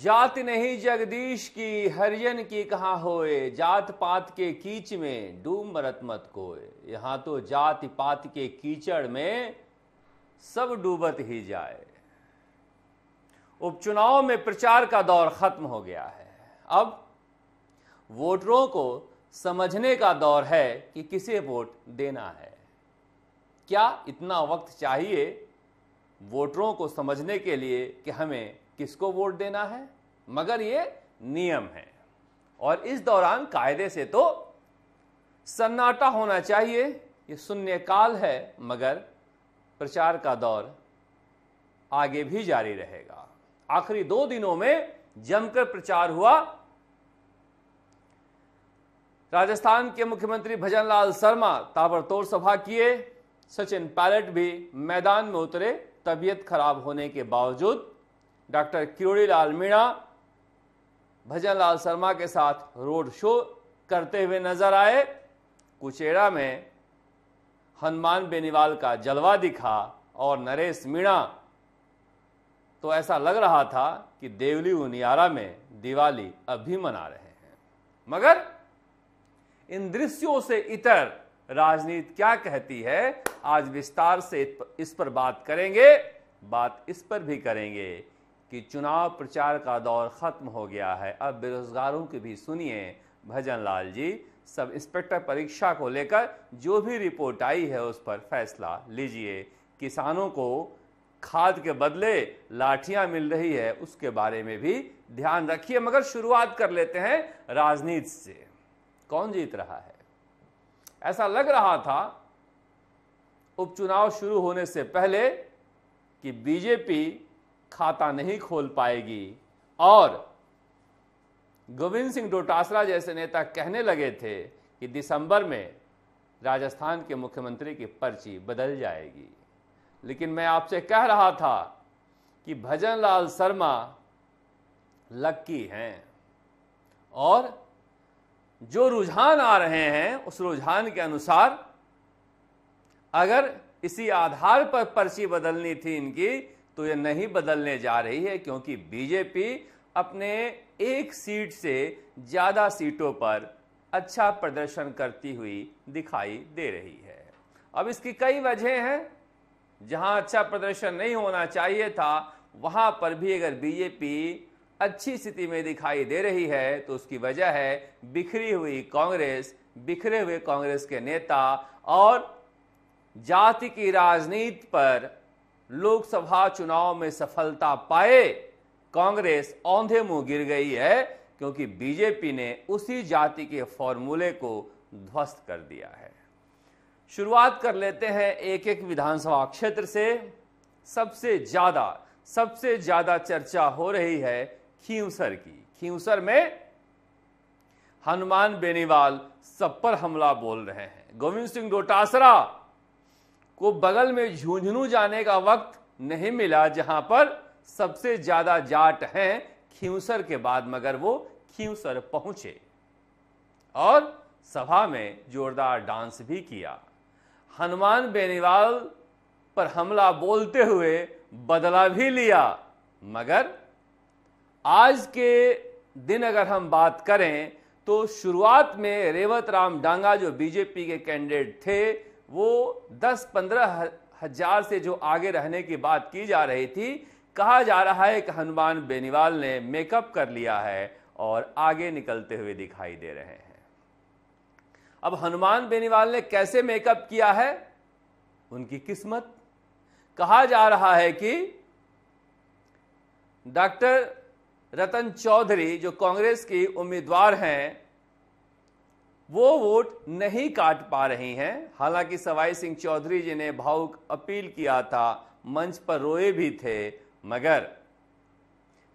जात नहीं जगदीश की हरिजन की कहाँ होए जात पात के कीच में डूब मरत मत कोए यहां तो जाति पात के कीचड़ में सब डूबत ही जाए उपचुनाव में प्रचार का दौर खत्म हो गया है अब वोटरों को समझने का दौर है कि किसे वोट देना है क्या इतना वक्त चाहिए वोटरों को समझने के लिए कि हमें किसको वोट देना है मगर ये नियम है और इस दौरान कायदे से तो सन्नाटा होना चाहिए ये शून्यकाल है मगर प्रचार का दौर आगे भी जारी रहेगा आखिरी दो दिनों में जमकर प्रचार हुआ राजस्थान के मुख्यमंत्री भजनलाल शर्मा ताबड़तोड़ सभा किए सचिन पायलट भी मैदान में उतरे तबीयत खराब होने के बावजूद डॉक्टर किरोड़ी लाल मीणा भजन लाल शर्मा के साथ रोड शो करते हुए नजर आए कुचेड़ा में हनुमान बेनीवाल का जलवा दिखा और नरेश मीणा तो ऐसा लग रहा था कि देवली उनियारा में दिवाली अब भी मना रहे हैं मगर इन दृश्यों से इतर राजनीति क्या कहती है आज विस्तार से इस पर बात करेंगे बात इस पर भी करेंगे कि चुनाव प्रचार का दौर ख़त्म हो गया है अब बेरोज़गारों की भी सुनिए भजन लाल जी सब इंस्पेक्टर परीक्षा को लेकर जो भी रिपोर्ट आई है उस पर फैसला लीजिए किसानों को खाद के बदले लाठियां मिल रही है उसके बारे में भी ध्यान रखिए मगर शुरुआत कर लेते हैं राजनीति से कौन जीत रहा है ऐसा लग रहा था उपचुनाव शुरू होने से पहले कि बीजेपी खाता नहीं खोल पाएगी और गोविंद सिंह डोटासरा जैसे नेता कहने लगे थे कि दिसंबर में राजस्थान के मुख्यमंत्री की पर्ची बदल जाएगी लेकिन मैं आपसे कह रहा था कि भजन लाल शर्मा लक्की हैं और जो रुझान आ रहे हैं उस रुझान के अनुसार अगर इसी आधार पर पर्ची बदलनी थी इनकी तो ये नहीं बदलने जा रही है क्योंकि बीजेपी अपने एक सीट से ज़्यादा सीटों पर अच्छा प्रदर्शन करती हुई दिखाई दे रही है अब इसकी कई वजह हैं जहां अच्छा प्रदर्शन नहीं होना चाहिए था वहां पर भी अगर बीजेपी अच्छी स्थिति में दिखाई दे रही है तो उसकी वजह है बिखरी हुई कांग्रेस बिखरे हुए कांग्रेस के नेता और जाति की राजनीति पर लोकसभा चुनाव में सफलता पाए कांग्रेस औंधे मुंह गिर गई है क्योंकि बीजेपी ने उसी जाति के फॉर्मूले को ध्वस्त कर दिया है शुरुआत कर लेते हैं एक एक विधानसभा क्षेत्र से सबसे ज्यादा सबसे ज्यादा चर्चा हो रही है खींवसर की खींवसर में हनुमान बेनीवाल सब पर हमला बोल रहे हैं गोविंद सिंह डोटासरा को बगल में झुंझुनू जाने का वक्त नहीं मिला जहां पर सबसे ज्यादा जाट हैं खियूसर के बाद मगर वो खियूसर पहुंचे और सभा में जोरदार डांस भी किया हनुमान बेनीवाल पर हमला बोलते हुए बदला भी लिया मगर आज के दिन अगर हम बात करें तो शुरुआत में रेवत राम डांगा जो बीजेपी के कैंडिडेट थे वो दस पंद्रह हजार से जो आगे रहने की बात की जा रही थी कहा जा रहा है कि हनुमान बेनीवाल ने मेकअप कर लिया है और आगे निकलते हुए दिखाई दे रहे हैं अब हनुमान बेनीवाल ने कैसे मेकअप किया है उनकी किस्मत कहा जा रहा है कि डॉक्टर रतन चौधरी जो कांग्रेस की उम्मीदवार हैं वो वोट नहीं काट पा रही हैं हालांकि सवाई सिंह चौधरी जी ने भावुक अपील किया था मंच पर रोए भी थे मगर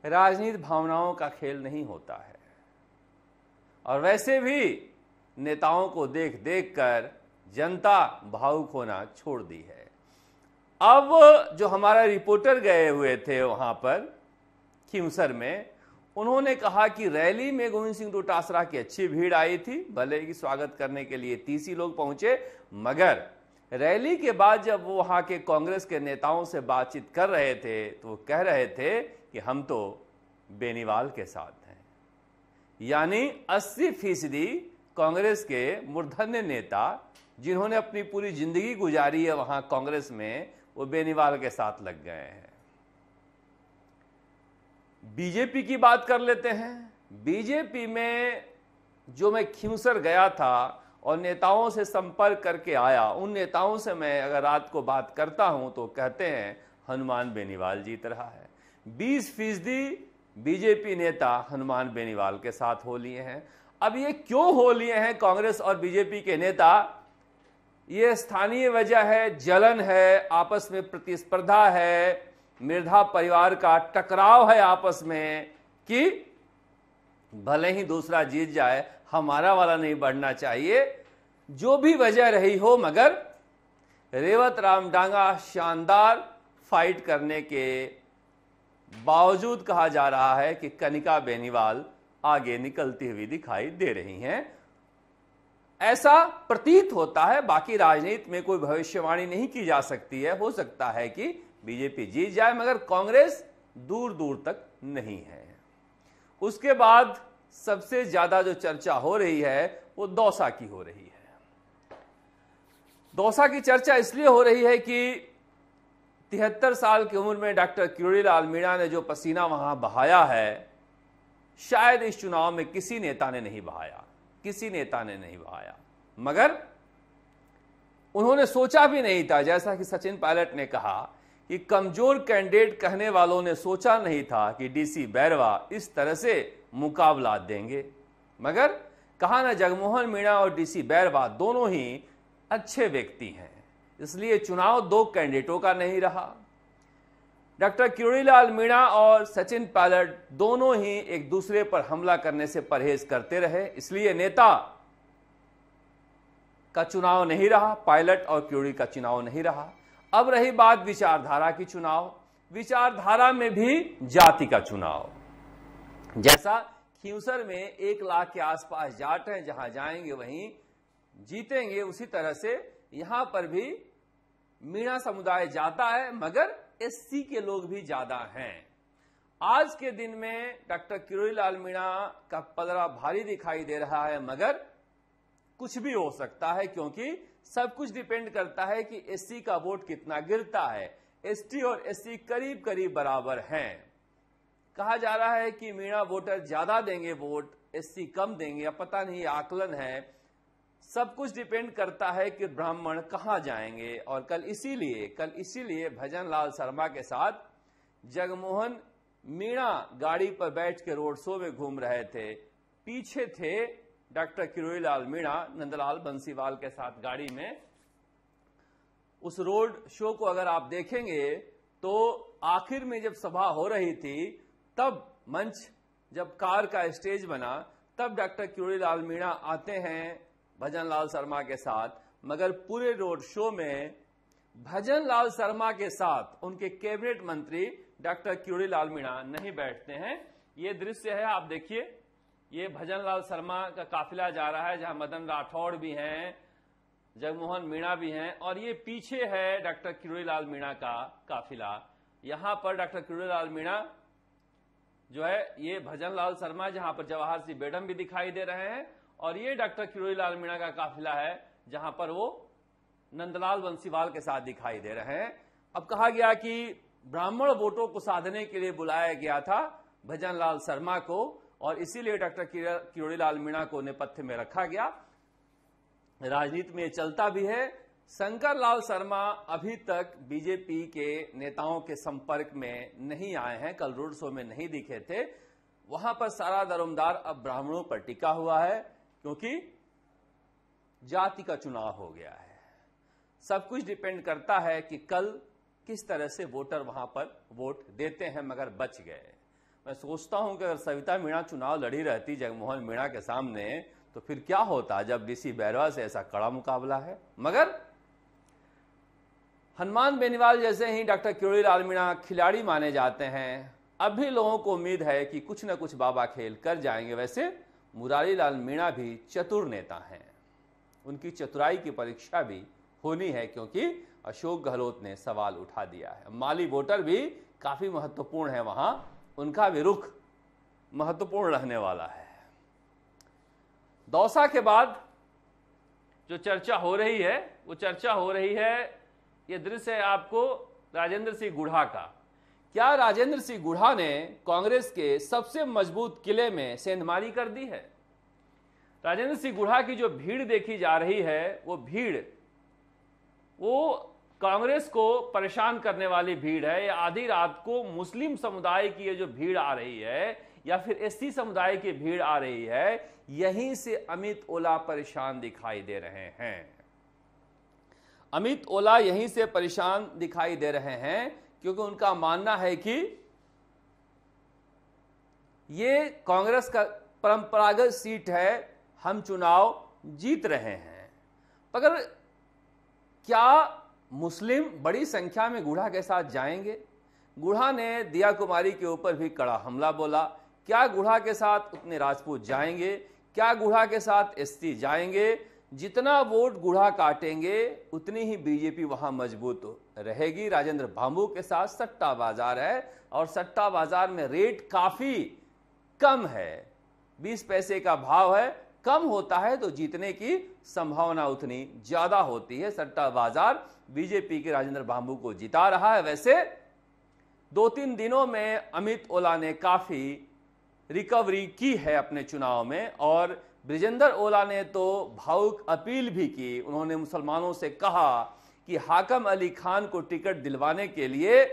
राजनीति भावनाओं का खेल नहीं होता है और वैसे भी नेताओं को देख देख कर जनता भावुक होना छोड़ दी है अब जो हमारा रिपोर्टर गए हुए थे वहां पर खिमसर में उन्होंने कहा कि रैली में गोविंद सिंह डोटासरा की अच्छी भीड़ आई थी भले ही स्वागत करने के लिए तीसी लोग पहुंचे मगर रैली के बाद जब वो वहाँ के कांग्रेस के नेताओं से बातचीत कर रहे थे तो वो कह रहे थे कि हम तो बेनीवाल के साथ हैं यानी अस्सी फीसदी कांग्रेस के मूर्धन्य नेता जिन्होंने अपनी पूरी जिंदगी गुजारी है वहाँ कांग्रेस में वो बेनीवाल के साथ लग गए हैं बीजेपी की बात कर लेते हैं बीजेपी में जो मैं खिमसर गया था और नेताओं से संपर्क करके आया उन नेताओं से मैं अगर रात को बात करता हूं तो कहते हैं हनुमान बेनीवाल जीत रहा है 20 फीसदी बीजेपी नेता हनुमान बेनीवाल के साथ हो लिए हैं अब ये क्यों हो लिए हैं कांग्रेस और बीजेपी के नेता ये स्थानीय वजह है जलन है आपस में प्रतिस्पर्धा है निर्धा परिवार का टकराव है आपस में कि भले ही दूसरा जीत जाए हमारा वाला नहीं बढ़ना चाहिए जो भी वजह रही हो मगर रेवत राम डांगा शानदार फाइट करने के बावजूद कहा जा रहा है कि कनिका बेनीवाल आगे निकलती हुई दिखाई दे रही हैं ऐसा प्रतीत होता है बाकी राजनीति में कोई भविष्यवाणी नहीं की जा सकती है हो सकता है कि बीजेपी जीत जाए मगर कांग्रेस दूर दूर तक नहीं है उसके बाद सबसे ज्यादा जो चर्चा हो रही है वो दौसा की हो रही है दौसा की चर्चा इसलिए हो रही है कि तिहत्तर साल की उम्र में डॉक्टर किरोड़ीलाल मीणा ने जो पसीना वहां बहाया है शायद इस चुनाव में किसी नेता ने नहीं बहाया किसी नेता ने नहीं बहाया मगर उन्होंने सोचा भी नहीं था जैसा कि सचिन पायलट ने कहा कि कमजोर कैंडिडेट कहने वालों ने सोचा नहीं था कि डीसी बैरवा इस तरह से मुकाबला देंगे मगर कहा ना जगमोहन मीणा और डीसी बैरवा दोनों ही अच्छे व्यक्ति हैं इसलिए चुनाव दो कैंडिडेटों का नहीं रहा डॉक्टर किरोड़ीलाल मीणा और सचिन पायलट दोनों ही एक दूसरे पर हमला करने से परहेज करते रहे इसलिए नेता का चुनाव नहीं रहा पायलट और क्यूड़ी का चुनाव नहीं रहा अब रही बात विचारधारा की चुनाव विचारधारा में भी जाति का चुनाव जैसा खींसर में एक लाख के आसपास जाट हैं जहां जाएंगे वहीं जीतेंगे उसी तरह से यहां पर भी मीणा समुदाय जाता है मगर एससी के लोग भी ज्यादा हैं आज के दिन में डॉक्टर किरोईलाल मीणा का पदरा भारी दिखाई दे रहा है मगर कुछ भी हो सकता है क्योंकि सब कुछ डिपेंड करता है कि एससी का वोट कितना गिरता है एसटी और एससी करीब करीब बराबर हैं कहा जा रहा है कि मीणा वोटर ज्यादा देंगे वोट एससी कम देंगे या पता नहीं आकलन है सब कुछ डिपेंड करता है कि ब्राह्मण कहाँ जाएंगे और कल इसीलिए कल इसीलिए भजन लाल शर्मा के साथ जगमोहन मीणा गाड़ी पर बैठ के रोड शो में घूम रहे थे पीछे थे डॉक्टर किरोईलाल मीणा नंदलाल बंसीवाल के साथ गाड़ी में उस रोड शो को अगर आप देखेंगे तो आखिर में जब सभा हो रही थी तब मंच जब कार का स्टेज बना तब डॉक्टर किरोड़ीलाल मीणा आते हैं भजन लाल शर्मा के साथ मगर पूरे रोड शो में भजन लाल शर्मा के साथ उनके कैबिनेट मंत्री डॉक्टर लाल मीणा नहीं बैठते हैं ये दृश्य है आप देखिए ये भजन लाल शर्मा का काफिला जा रहा है जहां मदन राठौड़ भी हैं जगमोहन मीणा भी हैं और ये पीछे है डॉक्टर लाल मीणा का काफिला यहां पर डॉक्टर लाल मीणा जो है ये भजन लाल शर्मा जहां पर जवाहर सिंह बेडम भी दिखाई दे रहे हैं और ये डॉक्टर लाल मीणा का काफिला है जहां पर वो नंदलाल बंसीवाल के साथ दिखाई दे रहे हैं अब कहा गया कि ब्राह्मण वोटों को साधने के लिए बुलाया गया था भजन लाल शर्मा को और इसीलिए डॉक्टर किरोड़ीलाल मीणा को नेपथ्य में रखा गया राजनीति में चलता भी है शंकर लाल शर्मा अभी तक बीजेपी के नेताओं के संपर्क में नहीं आए हैं कल रोड शो में नहीं दिखे थे वहां पर सारा दरोमदार अब ब्राह्मणों पर टिका हुआ है क्योंकि जाति का चुनाव हो गया है सब कुछ डिपेंड करता है कि कल किस तरह से वोटर वहां पर वोट देते हैं मगर बच गए मैं सोचता हूं कि अगर सविता मीणा चुनाव लड़ी रहती जगमोहन मीणा के सामने तो फिर क्या होता जब डीसी बैरवा से ऐसा कड़ा मुकाबला है मगर हनुमान बेनीवाल जैसे ही डॉक्टर किरोड़ी लाल मीणा खिलाड़ी माने जाते हैं अब भी लोगों को उम्मीद है कि कुछ ना कुछ बाबा खेल कर जाएंगे वैसे मुरारी लाल मीणा भी चतुर नेता हैं उनकी चतुराई की परीक्षा भी होनी है क्योंकि अशोक गहलोत ने सवाल उठा दिया है माली वोटर भी काफ़ी महत्वपूर्ण है वहां उनका भी रुख महत्वपूर्ण रहने वाला है दौसा के बाद जो चर्चा हो रही है वो चर्चा हो रही है ये दृश्य है आपको राजेंद्र सिंह गुढ़ा का क्या राजेंद्र सिंह गुढ़ा ने कांग्रेस के सबसे मजबूत किले में सेंधमारी कर दी है राजेंद्र सिंह गुढ़ा की जो भीड़ देखी जा रही है वो भीड़ वो कांग्रेस को परेशान करने वाली भीड़ है या आधी रात को मुस्लिम समुदाय की ये जो भीड़ आ रही है या फिर एससी समुदाय की भीड़ आ रही है यहीं से अमित ओला परेशान दिखाई दे रहे हैं अमित ओला यहीं से परेशान दिखाई दे रहे हैं क्योंकि उनका मानना है कि ये कांग्रेस का परंपरागत सीट है हम चुनाव जीत रहे हैं मगर क्या मुस्लिम बड़ी संख्या में गुढ़ा के साथ जाएंगे गुढ़ा ने दिया कुमारी के ऊपर भी कड़ा हमला बोला क्या गुढ़ा के साथ उतने राजपूत जाएंगे क्या गुढ़ा के साथ एस जाएंगे जितना वोट गुढ़ा काटेंगे उतनी ही बीजेपी वहां मजबूत रहेगी राजेंद्र भामू के साथ सट्टा बाजार है और सट्टा बाजार में रेट काफी कम है बीस पैसे का भाव है कम होता है तो जीतने की संभावना उतनी ज्यादा होती है सट्टा बाजार बीजेपी के राजेंद्र बाबू को जिता रहा है वैसे दो तीन दिनों में अमित ओला ने काफी रिकवरी की है अपने चुनाव में और ब्रिजेंदर ओला ने तो भावुक अपील भी की उन्होंने मुसलमानों से कहा कि हाकम अली खान को टिकट दिलवाने के लिए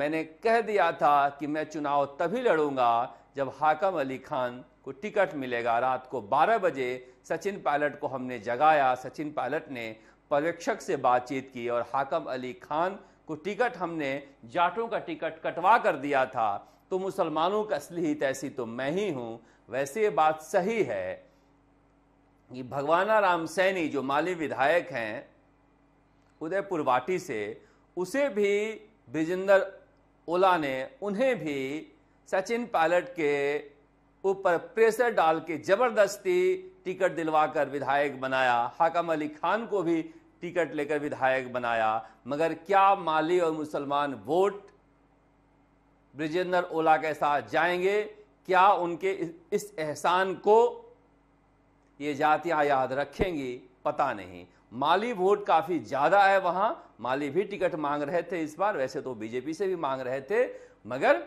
मैंने कह दिया था कि मैं चुनाव तभी लड़ूंगा जब हाकम अली खान को टिकट मिलेगा रात को 12 बजे सचिन पायलट को हमने जगाया सचिन पायलट ने पर्यवेक्षक से बातचीत की और हाकम अली खान को टिकट हमने जाटों का टिकट कटवा कर दिया था तो मुसलमानों का असली तैसी तो मैं ही हूँ वैसे ये बात सही है कि भगवाना राम सैनी जो माली विधायक हैं उदयपुर वाटी से उसे भी ब्रिजिंदर ओला ने उन्हें भी सचिन पायलट के ऊपर प्रेशर डाल के जबरदस्ती टिकट दिलवाकर विधायक बनाया हाकम अली खान को भी टिकट लेकर विधायक बनाया मगर क्या माली और मुसलमान वोट ब्रिजेंद्र ओला के साथ जाएंगे क्या उनके इस एहसान को ये जातियां याद रखेंगी पता नहीं माली वोट काफ़ी ज़्यादा है वहां माली भी टिकट मांग रहे थे इस बार वैसे तो बीजेपी से भी मांग रहे थे मगर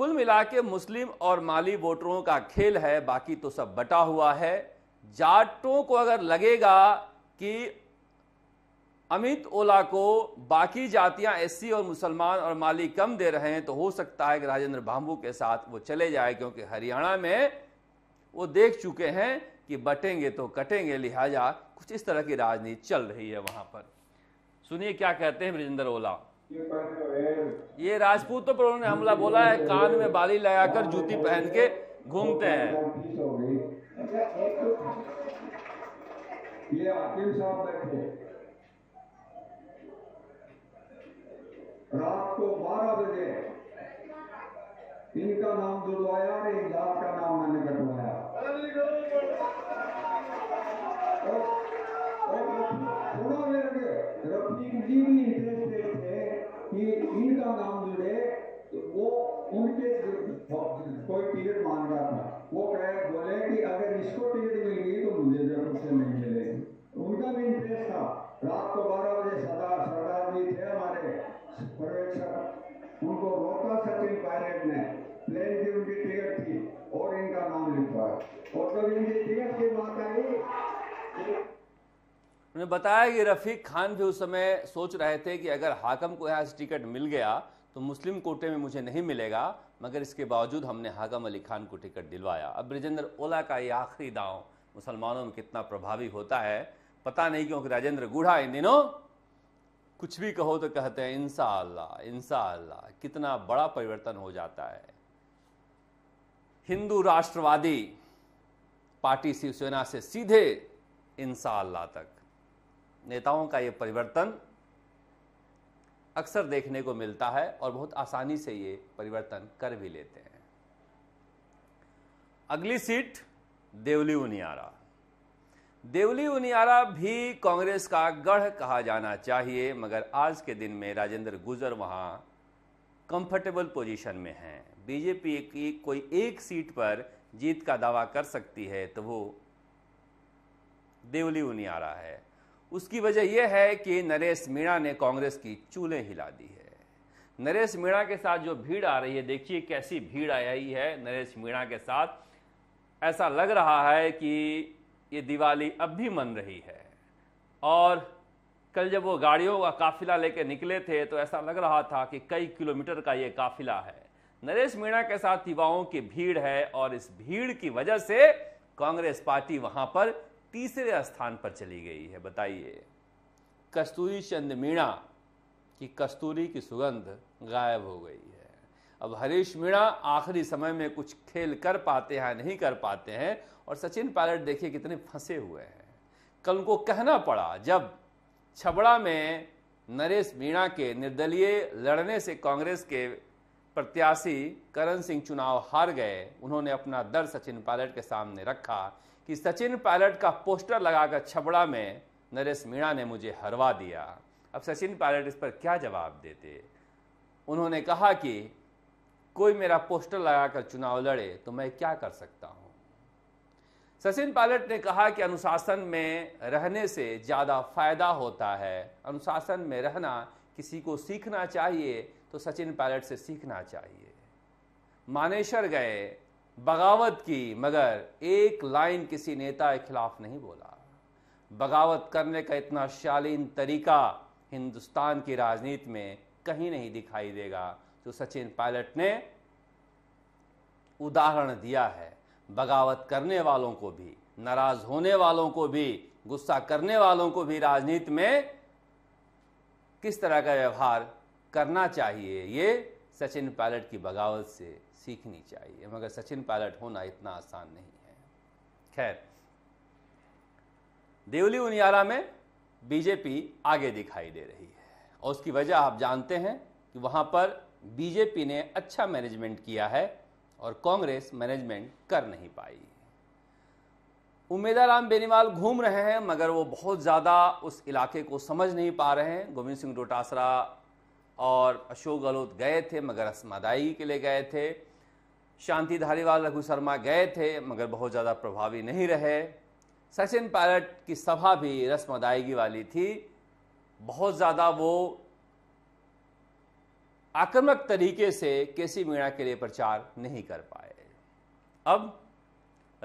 कुल मिला के मुस्लिम और माली वोटरों का खेल है बाकी तो सब बटा हुआ है जाटों को अगर लगेगा कि अमित ओला को बाकी जातियां एससी और मुसलमान और माली कम दे रहे हैं तो हो सकता है कि राजेंद्र भांबू के साथ वो चले जाए क्योंकि हरियाणा में वो देख चुके हैं कि बटेंगे तो कटेंगे लिहाजा कुछ इस तरह की राजनीति चल रही है वहां पर सुनिए क्या कहते हैं ब्रजेंद्र ओला ये राजपूत तो पर उन्होंने हमला बोला है कान में बाली लगाकर जूती पहन के घूमते हैं रात को 12 बजे इनका नाम दुलवाया और इमदाद का नाम मैंने कटवाया छोड़ो ये लगे रफीक जी भी इंटरेस्टेड थे कि इनका नाम जुड़े तो वो उनके कोई टिकट मांग रहा था वो कहे बोले कि अगर इसको टिकट मिल गई तो मुझे जरूर से नहीं मिलेगी उनका भी इंटरेस्ट था रात को बारह बजे सरदार सरदार जी थे हमारे पर्यवेक्षक उनको रोका सचिन पायलट ने प्लेन की उनकी टिकट थी और इनका नाम लिखवाया और जब इनकी टिकट की बात आई उन्होंने बताया कि रफ़ीक खान भी उस समय सोच रहे थे कि अगर हाकम को यहाँ से टिकट मिल गया तो मुस्लिम कोटे में मुझे नहीं मिलेगा मगर इसके बावजूद हमने हाकम अली खान को टिकट दिलवाया अब ब्रजेंद्र ओला का ये आखिरी दांव मुसलमानों में कितना प्रभावी होता है पता नहीं क्योंकि राजेंद्र गुढ़ा इन दिनों कुछ भी कहो तो कहते हैं इंसा अल्लाह इंसा अल्लाह कितना बड़ा परिवर्तन हो जाता है हिंदू राष्ट्रवादी पार्टी शिवसेना से सीधे इंसा अल्लाह तक नेताओं का ये परिवर्तन अक्सर देखने को मिलता है और बहुत आसानी से ये परिवर्तन कर भी लेते हैं अगली सीट देवली उनियारा देवली उनियारा भी कांग्रेस का गढ़ कहा जाना चाहिए मगर आज के दिन में राजेंद्र गुजर वहां कंफर्टेबल पोजीशन में हैं बीजेपी की कोई एक सीट पर जीत का दावा कर सकती है तो वो देवली उनियारा है उसकी वजह यह है कि नरेश मीणा ने कांग्रेस की चूलें हिला दी है नरेश मीणा के साथ जो भीड़ आ रही है देखिए कैसी भीड़ आई है नरेश मीणा के साथ ऐसा लग रहा है कि ये दिवाली अब भी मन रही है और कल जब वो गाड़ियों का काफिला लेके निकले थे तो ऐसा लग रहा था कि कई किलोमीटर का ये काफिला है नरेश मीणा के साथ युवाओं की भीड़ है और इस भीड़ की वजह से कांग्रेस पार्टी वहां पर तीसरे स्थान पर चली गई है बताइए कस्तूरी चंद मीणा की कस्तूरी की सुगंध गायब हो गई है अब हरीश मीणा आखिरी समय में कुछ खेल कर पाते हैं नहीं कर पाते हैं और सचिन पायलट देखिए कितने फंसे हुए हैं कल उनको कहना पड़ा जब छबड़ा में नरेश मीणा के निर्दलीय लड़ने से कांग्रेस के प्रत्याशी करण सिंह चुनाव हार गए उन्होंने अपना दर सचिन पायलट के सामने रखा कि सचिन पायलट का पोस्टर लगाकर छबड़ा में नरेश मीणा ने मुझे हरवा दिया अब सचिन पायलट इस पर क्या जवाब देते उन्होंने कहा कि कोई मेरा पोस्टर लगाकर चुनाव लड़े तो मैं क्या कर सकता हूं सचिन पायलट ने कहा कि अनुशासन में रहने से ज़्यादा फायदा होता है अनुशासन में रहना किसी को सीखना चाहिए तो सचिन पायलट से सीखना चाहिए मानेसर गए बगावत की मगर एक लाइन किसी नेता के खिलाफ नहीं बोला बगावत करने का इतना शालीन तरीका हिंदुस्तान की राजनीति में कहीं नहीं दिखाई देगा जो तो सचिन पायलट ने उदाहरण दिया है बगावत करने वालों को भी नाराज होने वालों को भी गुस्सा करने वालों को भी राजनीति में किस तरह का व्यवहार करना चाहिए ये सचिन पायलट की बगावत से सीखनी चाहिए मगर सचिन पायलट होना इतना आसान नहीं है खैर देवली उनियारा में बीजेपी आगे दिखाई दे रही है और उसकी वजह आप जानते हैं कि वहां पर बीजेपी ने अच्छा मैनेजमेंट किया है और कांग्रेस मैनेजमेंट कर नहीं पाई उम्मेदाराम बेनीवाल घूम रहे हैं मगर वो बहुत ज़्यादा उस इलाके को समझ नहीं पा रहे हैं गोविंद सिंह डोटासरा और अशोक गहलोत गए थे मगर असमादाई के लिए गए थे शांति धारीवाल रघु शर्मा गए थे मगर बहुत ज़्यादा प्रभावी नहीं रहे सचिन पायलट की सभा भी रस्म अदायगी वाली थी बहुत ज़्यादा वो आक्रमक तरीके से केसी मीणा के लिए प्रचार नहीं कर पाए अब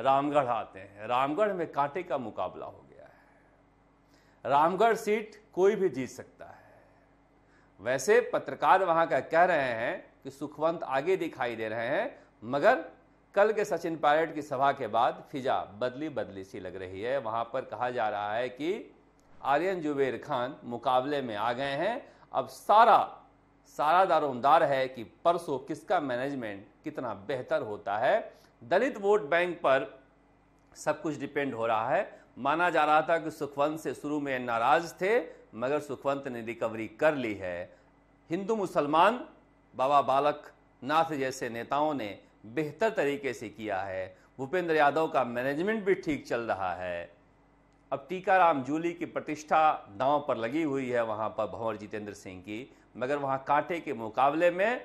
रामगढ़ आते हैं रामगढ़ में कांटे का मुकाबला हो गया है रामगढ़ सीट कोई भी जीत सकता है वैसे पत्रकार वहां का कह रहे हैं कि सुखवंत आगे दिखाई दे रहे हैं मगर कल के सचिन पायलट की सभा के बाद फिजा बदली बदली सी लग रही है वहां पर कहा जा रहा है कि आर्यन जुबेर खान मुकाबले में आ गए हैं अब सारा सारा दारोमदार है कि परसों किसका मैनेजमेंट कितना बेहतर होता है दलित वोट बैंक पर सब कुछ डिपेंड हो रहा है माना जा रहा था कि सुखवंत से शुरू में नाराज थे मगर सुखवंत ने रिकवरी कर ली है हिंदू मुसलमान बाबा बालक नाथ जैसे नेताओं ने बेहतर तरीके से किया है भूपेंद्र यादव का मैनेजमेंट भी ठीक चल रहा है अब टीकाराम जूली की प्रतिष्ठा दांव पर लगी हुई है वहां पर भंवर जितेंद्र सिंह की मगर वहां कांटे के मुकाबले में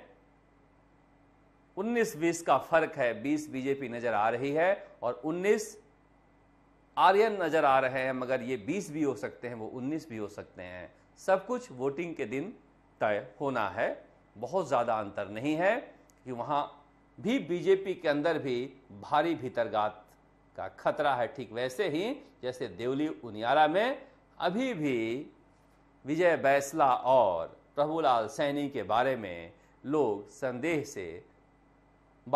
19-20 का फर्क है 20 बीजेपी नजर आ रही है और आर्यन नज़र आ रहे हैं मगर ये 20 भी हो सकते हैं वो 19 भी हो सकते हैं सब कुछ वोटिंग के दिन तय होना है बहुत ज़्यादा अंतर नहीं है कि वहाँ भी बीजेपी के अंदर भी भारी भीतरगात का खतरा है ठीक वैसे ही जैसे देवली उनियारा में अभी भी विजय बैसला और प्रभुलाल सैनी के बारे में लोग संदेह से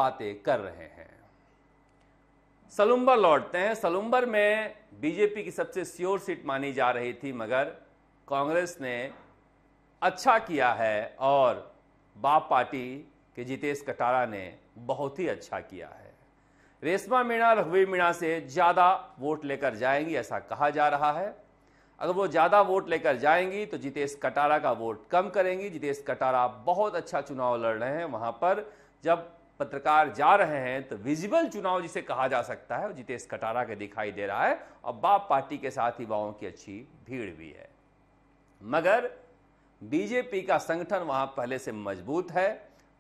बातें कर रहे हैं सलुम्बर लौटते हैं सलुम्बर में बीजेपी की सबसे श्योर सीट मानी जा रही थी मगर कांग्रेस ने अच्छा किया है और बाप पार्टी के जितेश कटारा ने बहुत ही अच्छा किया है रेशमा मीणा रघुवीर मीणा से ज़्यादा वोट लेकर जाएंगी ऐसा कहा जा रहा है अगर वो ज़्यादा वोट लेकर जाएंगी तो जितेश कटारा का वोट कम करेंगी जितेश कटारा बहुत अच्छा चुनाव लड़ रहे हैं वहाँ पर जब पत्रकार जा रहे हैं तो विजिबल चुनाव जिसे कहा जा सकता है जितेश कटारा के दिखाई दे रहा है और बाप पार्टी के साथ युवाओं की अच्छी भीड़ भी है मगर बीजेपी का संगठन वहां पहले से मजबूत है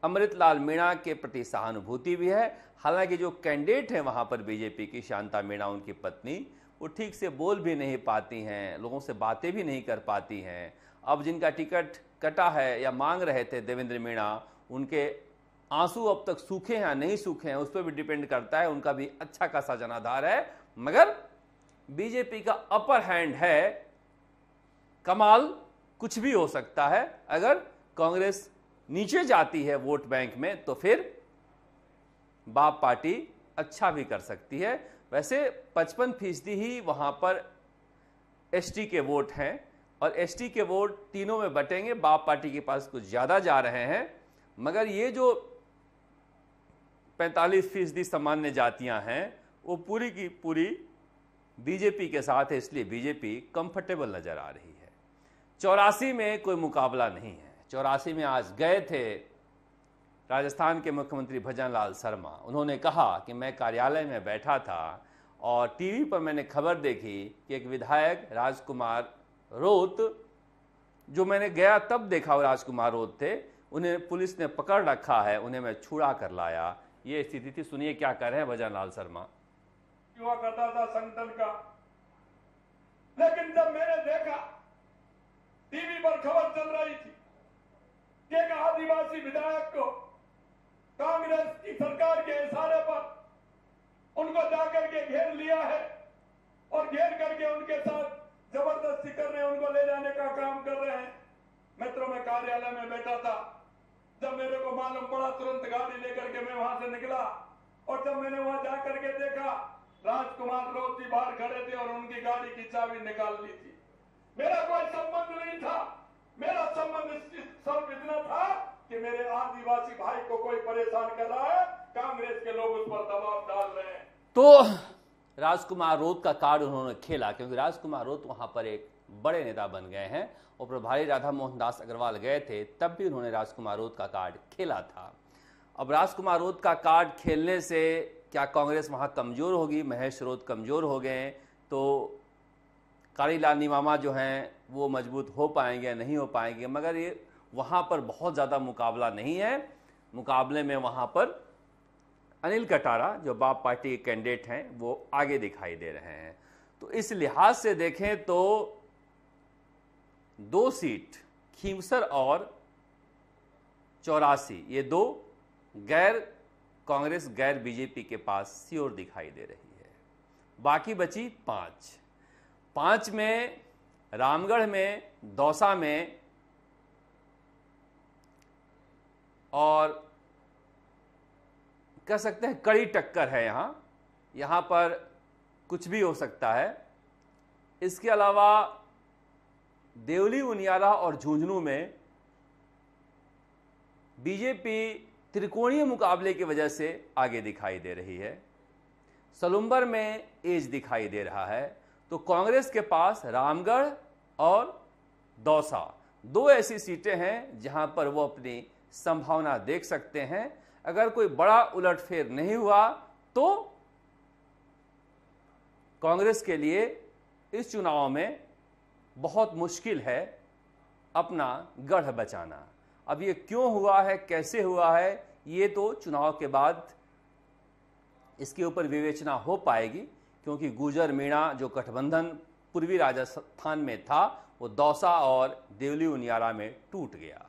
अमृतलाल मीणा के प्रति सहानुभूति भी है हालांकि जो कैंडिडेट हैं वहां पर बीजेपी की शांता मीणा उनकी पत्नी वो ठीक से बोल भी नहीं पाती हैं लोगों से बातें भी नहीं कर पाती हैं अब जिनका टिकट कटा है या मांग रहे थे देवेंद्र मीणा उनके आंसू अब तक सूखे हैं या नहीं सूखे हैं उस पर भी डिपेंड करता है उनका भी अच्छा खासा जनाधार है मगर बीजेपी का अपर हैंड है कमाल कुछ भी हो सकता है अगर कांग्रेस नीचे जाती है वोट बैंक में तो फिर बाप पार्टी अच्छा भी कर सकती है वैसे 55 फीसदी ही वहां पर एसटी के वोट हैं और एसटी के वोट तीनों में बटेंगे बाप पार्टी के पास कुछ ज़्यादा जा रहे हैं मगर ये जो पैंतालीस फीसदी सामान्य जातियाँ हैं वो पूरी की पूरी बीजेपी के साथ है इसलिए बीजेपी कंफर्टेबल नज़र आ रही है चौरासी में कोई मुकाबला नहीं है चौरासी में आज गए थे राजस्थान के मुख्यमंत्री भजन लाल शर्मा उन्होंने कहा कि मैं कार्यालय में बैठा था और टीवी पर मैंने खबर देखी कि एक विधायक राजकुमार रोत जो मैंने गया तब देखा वो राजकुमार रोत थे उन्हें पुलिस ने पकड़ रखा है उन्हें मैं छुड़ा कर लाया ये स्थिति थी सुनिए क्या कह रहे हैं भजन लाल शर्मा हुआ करता था संगठन का लेकिन जब मैंने देखा टीवी पर खबर चल रही थी एक आदिवासी विधायक को कांग्रेस की सरकार के इशारे पर उनको जाकर के घेर लिया है और घेर करके उनके साथ जबरदस्ती कर रहे हैं उनको ले जाने का काम कर रहे हैं मित्रों में कार्यालय में बैठा था जब मेरे को मालूम पड़ा तुरंत गाड़ी लेकर के मैं वहां से निकला और जब मैंने वहां जाकर के देखा राजकुमार रोज बाहर खड़े थे और उनकी गाड़ी की चाबी निकाल ली थी मेरा कोई संबंध नहीं था मेरा संबंध सिर्फ इतना था कि मेरे आदिवासी भाई को कोई परेशान कर रहा है कांग्रेस के लोग उस पर दबाव डाल रहे हैं तो राजकुमार रोत का कार्ड उन्होंने खेला क्योंकि राजकुमार रोत वहां पर एक बड़े नेता बन गए हैं और प्रभारी राधा मोहन दास अग्रवाल गए थे तब भी उन्होंने राजकुमार रोध का कार्ड खेला था अब राजकुमार रोध का कार्ड खेलने से क्या कांग्रेस वहां कमज़ोर होगी महेश रोध कमज़ोर हो गए तो कालीलाल निमामा जो हैं वो मजबूत हो पाएंगे नहीं हो पाएंगे मगर ये वहां पर बहुत ज़्यादा मुकाबला नहीं है मुकाबले में वहां पर अनिल कटारा जो बाप पार्टी के कैंडिडेट हैं वो आगे दिखाई दे रहे हैं तो इस लिहाज से देखें तो दो सीट खीमसर और चौरासी ये दो गैर कांग्रेस गैर बीजेपी के पास सीओर दिखाई दे रही है बाकी बची पांच पांच में रामगढ़ में दौसा में और कह सकते हैं कड़ी टक्कर है यहाँ यहां पर कुछ भी हो सकता है इसके अलावा देवली उनियाला और झुंझुनू में बीजेपी त्रिकोणीय मुकाबले की वजह से आगे दिखाई दे रही है सलुम्बर में एज दिखाई दे रहा है तो कांग्रेस के पास रामगढ़ और दौसा दो ऐसी सीटें हैं जहां पर वो अपनी संभावना देख सकते हैं अगर कोई बड़ा उलटफेर नहीं हुआ तो कांग्रेस के लिए इस चुनाव में बहुत मुश्किल है अपना गढ़ बचाना अब ये क्यों हुआ है कैसे हुआ है ये तो चुनाव के बाद इसके ऊपर विवेचना हो पाएगी क्योंकि गुजर मीणा जो गठबंधन पूर्वी राजस्थान में था वो दौसा और देवली उनियारा में टूट गया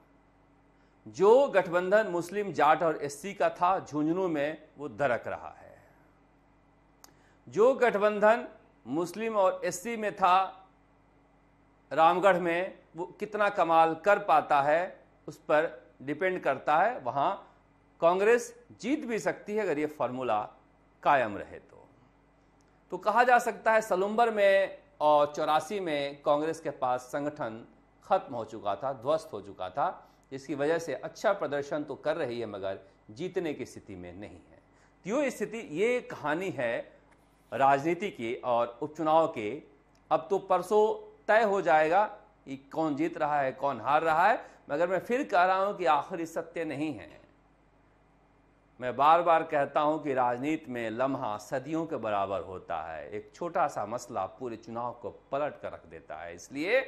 जो गठबंधन मुस्लिम जाट और एससी का था झुंझुनू में वो दरक रहा है जो गठबंधन मुस्लिम और एससी में था रामगढ़ में वो कितना कमाल कर पाता है उस पर डिपेंड करता है वहाँ कांग्रेस जीत भी सकती है अगर ये फॉर्मूला कायम रहे तो तो कहा जा सकता है सलुम्बर में और चौरासी में कांग्रेस के पास संगठन खत्म हो चुका था ध्वस्त हो चुका था जिसकी वजह से अच्छा प्रदर्शन तो कर रही है मगर जीतने की स्थिति में नहीं है क्यों तो स्थिति ये कहानी है राजनीति की और उपचुनाव के अब तो परसों तय हो जाएगा कि कौन जीत रहा है कौन हार रहा है मगर मैं फिर कह रहा हूं कि आखिरी सत्य नहीं है मैं बार बार कहता हूं कि राजनीति में लम्हा सदियों के बराबर होता है एक छोटा सा मसला पूरे चुनाव को पलट कर रख देता है इसलिए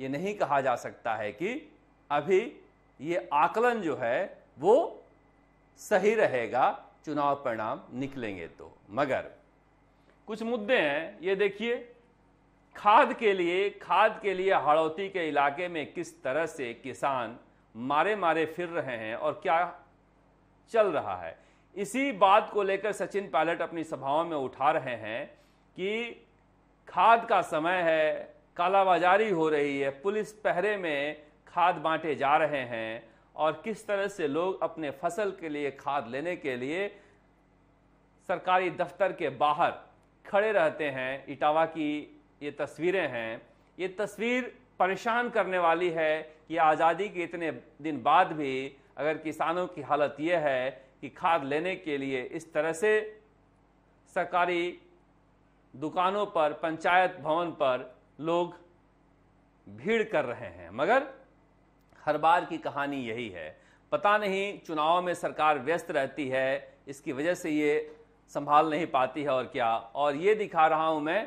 ये नहीं कहा जा सकता है कि अभी ये आकलन जो है वो सही रहेगा चुनाव परिणाम निकलेंगे तो मगर कुछ मुद्दे हैं ये देखिए खाद के लिए खाद के लिए हड़ौती के इलाके में किस तरह से किसान मारे मारे फिर रहे हैं और क्या चल रहा है इसी बात को लेकर सचिन पायलट अपनी सभाओं में उठा रहे हैं कि खाद का समय है कालाबाजारी हो रही है पुलिस पहरे में खाद बांटे जा रहे हैं और किस तरह से लोग अपने फसल के लिए खाद लेने के लिए सरकारी दफ्तर के बाहर खड़े रहते हैं इटावा की ये तस्वीरें हैं ये तस्वीर परेशान करने वाली है कि आज़ादी के इतने दिन बाद भी अगर किसानों की हालत यह है कि खाद लेने के लिए इस तरह से सरकारी दुकानों पर पंचायत भवन पर लोग भीड़ कर रहे हैं मगर हर बार की कहानी यही है पता नहीं चुनाव में सरकार व्यस्त रहती है इसकी वजह से ये संभाल नहीं पाती है और क्या और ये दिखा रहा हूँ मैं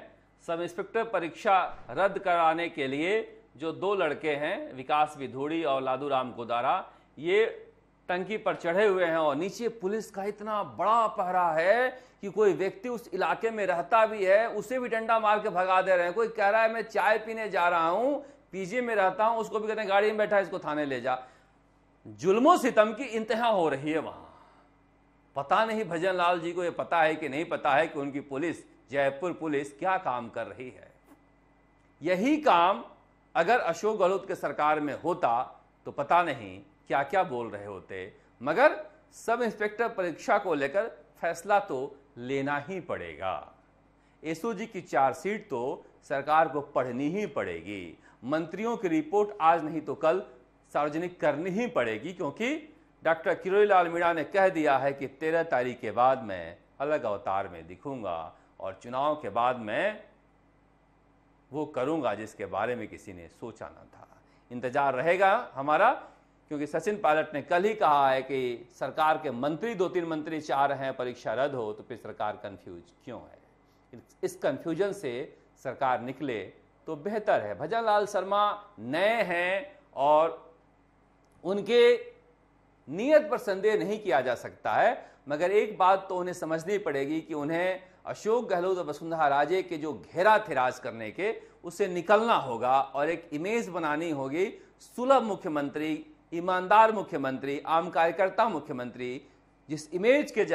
सब इंस्पेक्टर परीक्षा रद्द कराने के लिए जो दो लड़के हैं विकास विधूड़ी और लादू राम गोदारा ये टंकी पर चढ़े हुए हैं और नीचे पुलिस का इतना बड़ा पहरा है कि कोई व्यक्ति उस इलाके में रहता भी है उसे भी डंडा मार के भगा दे रहे हैं कोई कह रहा है मैं चाय पीने जा रहा हूं पीजी में रहता हूं उसको भी कहते हैं गाड़ी में बैठा इसको थाने ले जा जुल्मो सितम की इंतहा हो रही है वहां पता नहीं भजन लाल जी को यह पता है कि नहीं पता है कि उनकी पुलिस जयपुर पुलिस क्या काम कर रही है यही काम अगर अशोक गहलोत के सरकार में होता तो पता नहीं क्या क्या बोल रहे होते मगर सब इंस्पेक्टर परीक्षा को लेकर फैसला तो लेना ही पड़ेगा एसओ जी की चार्जशीट तो सरकार को पढ़नी ही पड़ेगी मंत्रियों की रिपोर्ट आज नहीं तो कल सार्वजनिक करनी ही पड़ेगी क्योंकि डॉक्टर किरोई लाल मीणा ने कह दिया है कि तेरह तारीख के बाद मैं अलग अवतार में दिखूंगा और चुनाव के बाद मैं वो करूंगा जिसके बारे में किसी ने सोचा ना था इंतजार रहेगा हमारा क्योंकि सचिन पायलट ने कल ही कहा है कि सरकार के मंत्री दो तीन मंत्री चाह रहे हैं परीक्षा रद्द हो तो फिर सरकार कंफ्यूज क्यों है इस कंफ्यूजन से सरकार निकले तो बेहतर है भजन लाल शर्मा नए हैं और उनके नियत पर संदेह नहीं किया जा सकता है मगर एक बात तो उन्हें समझनी पड़ेगी कि उन्हें अशोक गहलोत और वसुंधरा राजे के जो घेरा थिराज करने के उसे निकलना होगा और एक इमेज बनानी होगी सुलभ मुख्यमंत्री ईमानदार मुख्यमंत्री आम कार्यकर्ता मुख्यमंत्री जिस इमेज के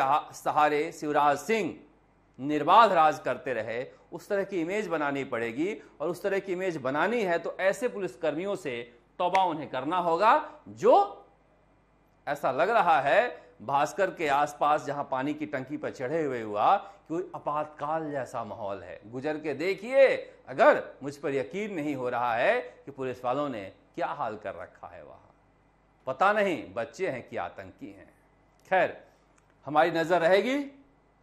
सहारे शिवराज सिंह निर्बाध राज करते रहे उस तरह की इमेज बनानी पड़ेगी और उस तरह की इमेज बनानी है तो ऐसे पुलिसकर्मियों से तोबा उन्हें करना होगा जो ऐसा लग रहा है भास्कर के आसपास जहां पानी की टंकी पर चढ़े हुए हुआ कि आपातकाल जैसा माहौल है गुजर के देखिए अगर मुझ पर यकीन नहीं हो रहा है कि पुलिस वालों ने क्या हाल कर रखा है वहां पता नहीं बच्चे हैं कि आतंकी हैं खैर हमारी नजर रहेगी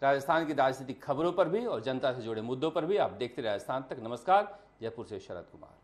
राजस्थान की राजनीतिक खबरों पर भी और जनता से जुड़े मुद्दों पर भी आप देखते राजस्थान तक नमस्कार जयपुर से शरद कुमार